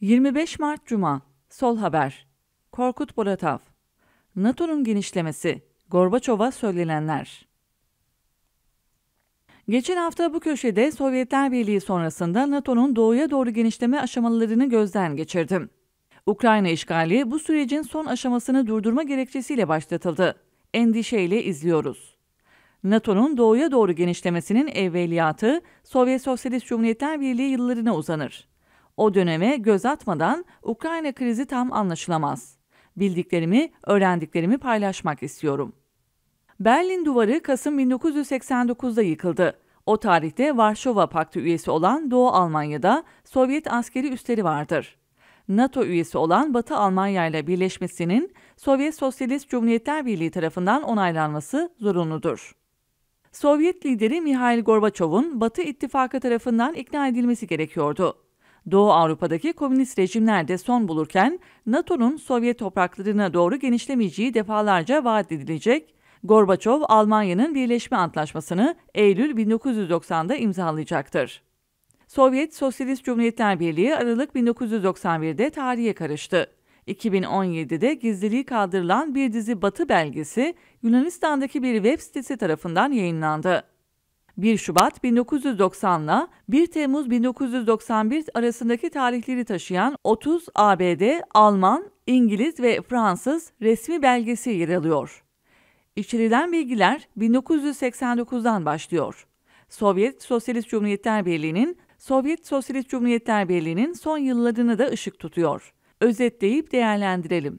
25 Mart Cuma Sol Haber Korkut Boratav NATO'nun genişlemesi Gorbaçov'a söylenenler Geçen hafta bu köşede Sovyetler Birliği sonrasında NATO'nun doğuya doğru genişleme aşamalarını gözden geçirdim. Ukrayna işgali bu sürecin son aşamasını durdurma gerekçesiyle başlatıldı. Endişeyle izliyoruz. NATO'nun doğuya doğru genişlemesinin evveliyatı Sovyet Sosyalist Cumhuriyetler Birliği yıllarına uzanır. O döneme göz atmadan Ukrayna krizi tam anlaşılamaz. Bildiklerimi, öğrendiklerimi paylaşmak istiyorum. Berlin Duvarı Kasım 1989'da yıkıldı. O tarihte Varşova Paktı üyesi olan Doğu Almanya'da Sovyet askeri üsleri vardır. NATO üyesi olan Batı Almanya ile birleşmesinin Sovyet Sosyalist Cumhuriyetler Birliği tarafından onaylanması zorunludur. Sovyet lideri Mihail Gorbaçov'un Batı ittifakı tarafından ikna edilmesi gerekiyordu. Doğu Avrupa'daki komünist rejimler de son bulurken NATO'nun Sovyet topraklarına doğru genişlemeyeceği defalarca vaat edilecek. Gorbaçov Almanya'nın birleşme antlaşmasını Eylül 1990'da imzalayacaktır. Sovyet Sosyalist Cumhuriyetler Birliği Aralık 1991'de tarihe karıştı. 2017'de gizliliği kaldırılan bir dizi Batı belgesi Yunanistan'daki bir web sitesi tarafından yayınlandı. 1 Şubat 1990 ile 1 Temmuz 1991 arasındaki tarihleri taşıyan 30 ABD, Alman, İngiliz ve Fransız resmi belgesi yer alıyor. İçerilen bilgiler 1989'dan başlıyor. Sovyet Sosyalist Cumhuriyetler Birliği'nin Sovyet Sosyalist Cumhuriyetler Birliği'nin son yıllarını da ışık tutuyor. Özetleyip değerlendirelim.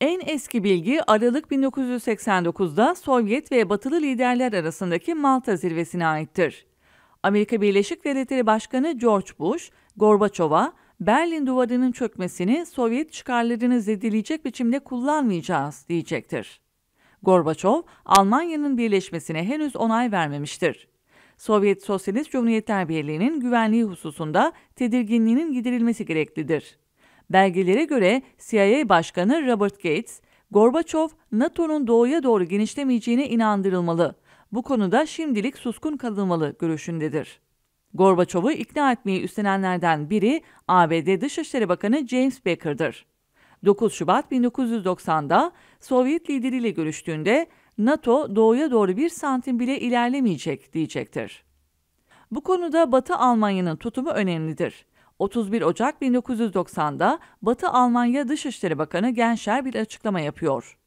En eski bilgi Aralık 1989'da Sovyet ve Batılı liderler arasındaki Malta zirvesine aittir. Amerika Birleşik Devletleri Başkanı George Bush, Gorbaçov'a Berlin Duvarı'nın çökmesini Sovyet çıkarlarını zedeleyecek biçimde kullanmayacağız diyecektir. Gorbaçov, Almanya'nın birleşmesine henüz onay vermemiştir. Sovyet Sosyalist Cumhuriyetler Birliği'nin güvenliği hususunda tedirginliğinin giderilmesi gereklidir. Belgelere göre CIA Başkanı Robert Gates, Gorbaçov NATO'nun doğuya doğru genişlemeyeceğine inandırılmalı. Bu konuda şimdilik suskun kalınmalı görüşündedir. Gorbaçov'u ikna etmeyi üstlenenlerden biri ABD Dışişleri Bakanı James Baker'dır. 9 Şubat 1990'da Sovyet lideriyle görüştüğünde NATO doğuya doğru bir santim bile ilerlemeyecek diyecektir. Bu konuda Batı Almanya'nın tutumu önemlidir. 31 Ocak 1990'da Batı Almanya Dışişleri Bakanı Genscher bir açıklama yapıyor.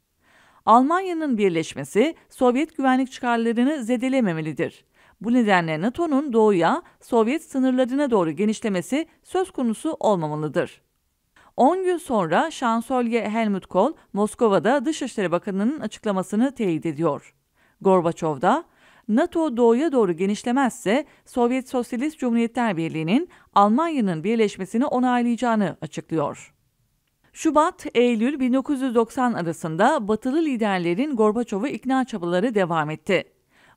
Almanya'nın birleşmesi Sovyet güvenlik çıkarlarını zedelememelidir. Bu nedenle NATO'nun doğuya, Sovyet sınırlarına doğru genişlemesi söz konusu olmamalıdır. 10 gün sonra Şansölye Helmut Kohl, Moskova'da Dışişleri Bakanı'nın açıklamasını teyit ediyor. Gorbaçov da, NATO doğuya doğru genişlemezse Sovyet Sosyalist Cumhuriyetler Birliği'nin Almanya'nın birleşmesini onaylayacağını açıklıyor. Şubat-Eylül 1990 arasında batılı liderlerin Gorbaçov'u ikna çabaları devam etti.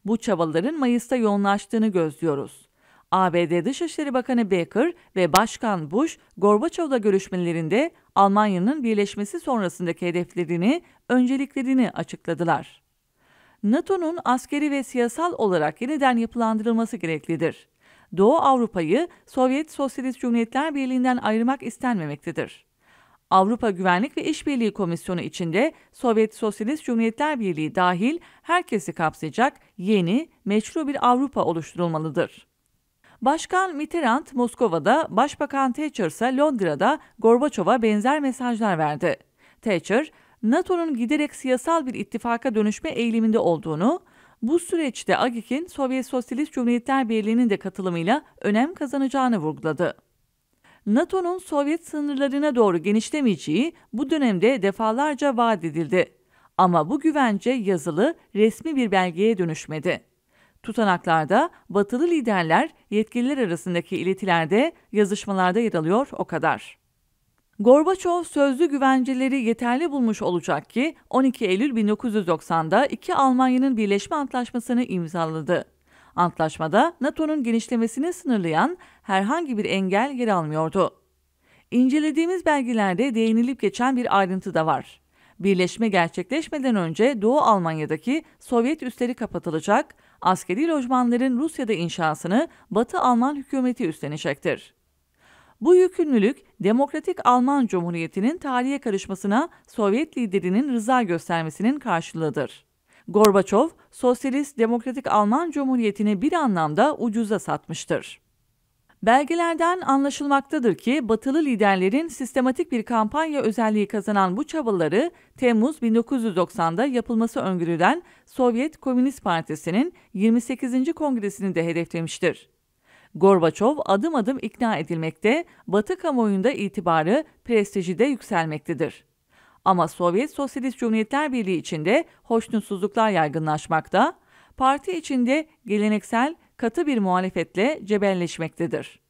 Bu çabaların Mayıs'ta yoğunlaştığını gözlüyoruz. ABD Dışişleri Bakanı Baker ve Başkan Bush, Gorbaçov'la görüşmelerinde Almanya'nın birleşmesi sonrasındaki hedeflerini, önceliklerini açıkladılar. NATO'nun askeri ve siyasal olarak yeniden yapılandırılması gereklidir. Doğu Avrupa'yı Sovyet Sosyalist Cumhuriyetler Birliği'nden ayırmak istenmemektedir. Avrupa Güvenlik ve İşbirliği Komisyonu içinde Sovyet Sosyalist Cumhuriyetler Birliği dahil herkesi kapsayacak yeni, meşru bir Avrupa oluşturulmalıdır. Başkan Mitterrand Moskova'da, Başbakan Thatcher ise Londra'da Gorbaçov'a benzer mesajlar verdi. Thatcher, NATO'nun giderek siyasal bir ittifaka dönüşme eğiliminde olduğunu, bu süreçte Agik'in Sovyet Sosyalist Cumhuriyetler Birliği'nin de katılımıyla önem kazanacağını vurguladı. NATO'nun Sovyet sınırlarına doğru genişlemeyeceği bu dönemde defalarca vaat edildi. Ama bu güvence yazılı, resmi bir belgeye dönüşmedi. Tutanaklarda batılı liderler yetkililer arasındaki iletilerde, yazışmalarda yer alıyor o kadar. Gorbaçov sözlü güvenceleri yeterli bulmuş olacak ki 12 Eylül 1990'da iki Almanya'nın birleşme antlaşmasını imzaladı. Antlaşmada NATO'nun genişlemesini sınırlayan herhangi bir engel yer almıyordu. İncelediğimiz belgelerde değinilip geçen bir ayrıntı da var. Birleşme gerçekleşmeden önce Doğu Almanya'daki Sovyet üsleri kapatılacak, askeri lojmanların Rusya'da inşasını Batı Alman hükümeti üstlenecektir. Bu yükümlülük Demokratik Alman Cumhuriyeti'nin tarihe karışmasına Sovyet liderinin rıza göstermesinin karşılığıdır. Gorbaçov, Sosyalist Demokratik Alman Cumhuriyeti'ni bir anlamda ucuza satmıştır. Belgelerden anlaşılmaktadır ki batılı liderlerin sistematik bir kampanya özelliği kazanan bu çabaları Temmuz 1990'da yapılması öngörülen Sovyet Komünist Partisi'nin 28. kongresini de hedeflemiştir. Gorbaçov adım adım ikna edilmekte, Batı kamuoyunda itibarı, prestiji de yükselmektedir. Ama Sovyet Sosyalist Cumhuriyetler Birliği içinde hoşnutsuzluklar yaygınlaşmakta, parti içinde geleneksel katı bir muhalefetle cebelleşmektedir.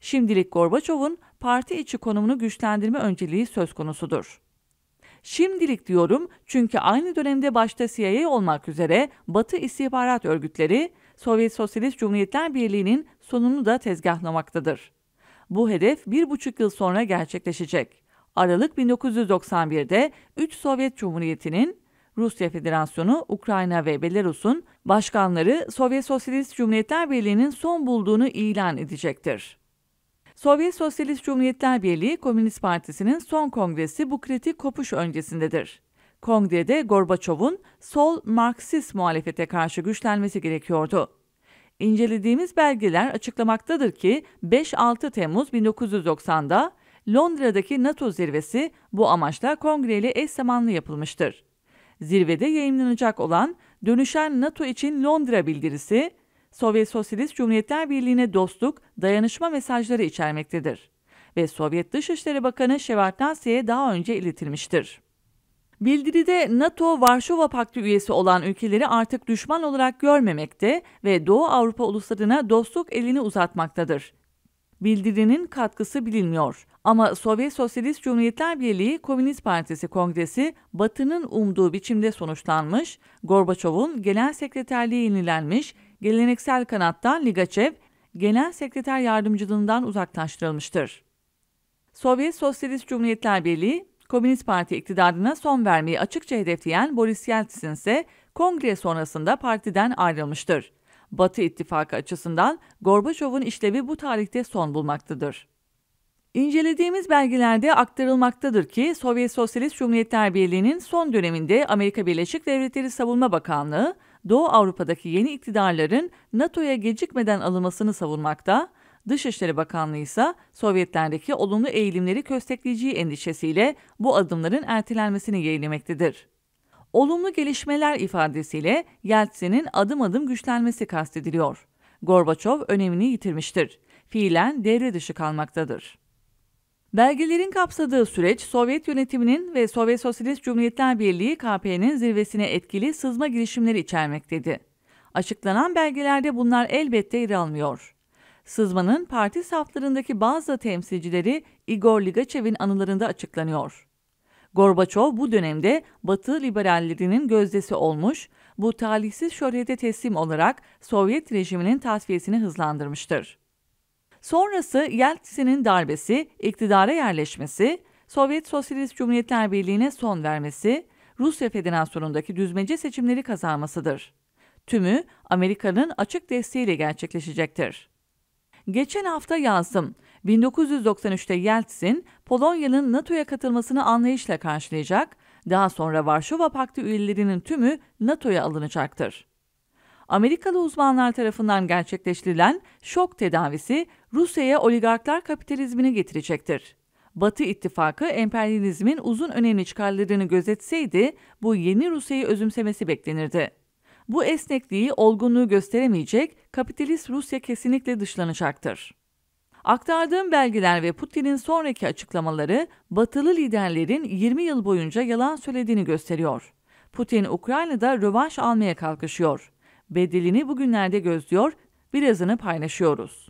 Şimdilik Gorbaçov'un parti içi konumunu güçlendirme önceliği söz konusudur. Şimdilik diyorum çünkü aynı dönemde başta CIA olmak üzere Batı istihbarat örgütleri Sovyet Sosyalist Cumhuriyetler Birliği'nin sonunu da tezgahlamaktadır. Bu hedef bir buçuk yıl sonra gerçekleşecek. Aralık 1991'de 3 Sovyet Cumhuriyeti'nin Rusya Federasyonu, Ukrayna ve Belarus'un başkanları Sovyet Sosyalist Cumhuriyetler Birliği'nin son bulduğunu ilan edecektir. Sovyet Sosyalist Cumhuriyetler Birliği Komünist Partisi'nin son kongresi bu kritik kopuş öncesindedir. Kongrede Gorbaçov'un sol Marksist muhalefete karşı güçlenmesi gerekiyordu. İncelediğimiz belgeler açıklamaktadır ki 5-6 Temmuz 1990'da Londra'daki NATO zirvesi bu amaçla kongreyle eş zamanlı yapılmıştır. Zirvede yayınlanacak olan Dönüşen NATO için Londra bildirisi, Sovyet Sosyalist Cumhuriyetler Birliği'ne dostluk, dayanışma mesajları içermektedir ve Sovyet Dışişleri Bakanı Shevardnadze'ye daha önce iletilmiştir. Bildiride NATO Varşova Paktı üyesi olan ülkeleri artık düşman olarak görmemekte ve Doğu Avrupa uluslarına dostluk elini uzatmaktadır. Bildirinin katkısı bilinmiyor. Ama Sovyet Sosyalist Cumhuriyetler Birliği Komünist Partisi Kongresi Batı'nın umduğu biçimde sonuçlanmış, Gorbaçov'un genel sekreterliği yenilenmiş, geleneksel kanattan Ligachev, genel sekreter yardımcılığından uzaklaştırılmıştır. Sovyet Sosyalist Cumhuriyetler Birliği Komünist Parti iktidarına son vermeyi açıkça hedefleyen Boris Yeltsin ise kongre sonrasında partiden ayrılmıştır. Batı ittifakı açısından Gorbaçov'un işlevi bu tarihte son bulmaktadır. İncelediğimiz belgelerde aktarılmaktadır ki Sovyet Sosyalist Cumhuriyetler Birliği'nin son döneminde Amerika Birleşik Devletleri Savunma Bakanlığı, Doğu Avrupa'daki yeni iktidarların NATO'ya gecikmeden alınmasını savunmakta, Dışişleri Bakanlığı ise Sovyetlerdeki olumlu eğilimleri köstekleyeceği endişesiyle bu adımların ertelenmesini yeğlemektedir. Olumlu gelişmeler ifadesiyle Yeltsin'in adım adım güçlenmesi kastediliyor. Gorbaçov önemini yitirmiştir. Fiilen devre dışı kalmaktadır. Belgelerin kapsadığı süreç Sovyet yönetiminin ve Sovyet Sosyalist Cumhuriyetler Birliği KP'nin zirvesine etkili sızma girişimleri içermekteydi. Açıklanan belgelerde bunlar elbette yer almıyor. Sızmanın parti saflarındaki bazı temsilcileri Igor Ligachev'in anılarında açıklanıyor. Gorbaçov bu dönemde Batı liberallerinin gözdesi olmuş, bu talihsiz şöhrete teslim olarak Sovyet rejiminin tasfiyesini hızlandırmıştır. Sonrası Yeltsin'in darbesi, iktidara yerleşmesi, Sovyet Sosyalist Cumhuriyetler Birliği'ne son vermesi, Rusya Federasyonu'ndaki düzmece seçimleri kazanmasıdır. Tümü Amerika'nın açık desteğiyle gerçekleşecektir. Geçen hafta yazdım. 1993'te Yeltsin, Polonya'nın NATO'ya katılmasını anlayışla karşılayacak, daha sonra Varşova Paktı üyelerinin tümü NATO'ya alınacaktır. Amerikalı uzmanlar tarafından gerçekleştirilen şok tedavisi Rusya'ya oligarklar kapitalizmini getirecektir. Batı ittifakı emperyalizmin uzun önemli çıkarlarını gözetseydi bu yeni Rusya'yı özümsemesi beklenirdi. Bu esnekliği, olgunluğu gösteremeyecek kapitalist Rusya kesinlikle dışlanacaktır. Aktardığım belgeler ve Putin'in sonraki açıklamaları batılı liderlerin 20 yıl boyunca yalan söylediğini gösteriyor. Putin Ukrayna'da rövanş almaya kalkışıyor. Bedelini bugünlerde gözlüyor, birazını paylaşıyoruz.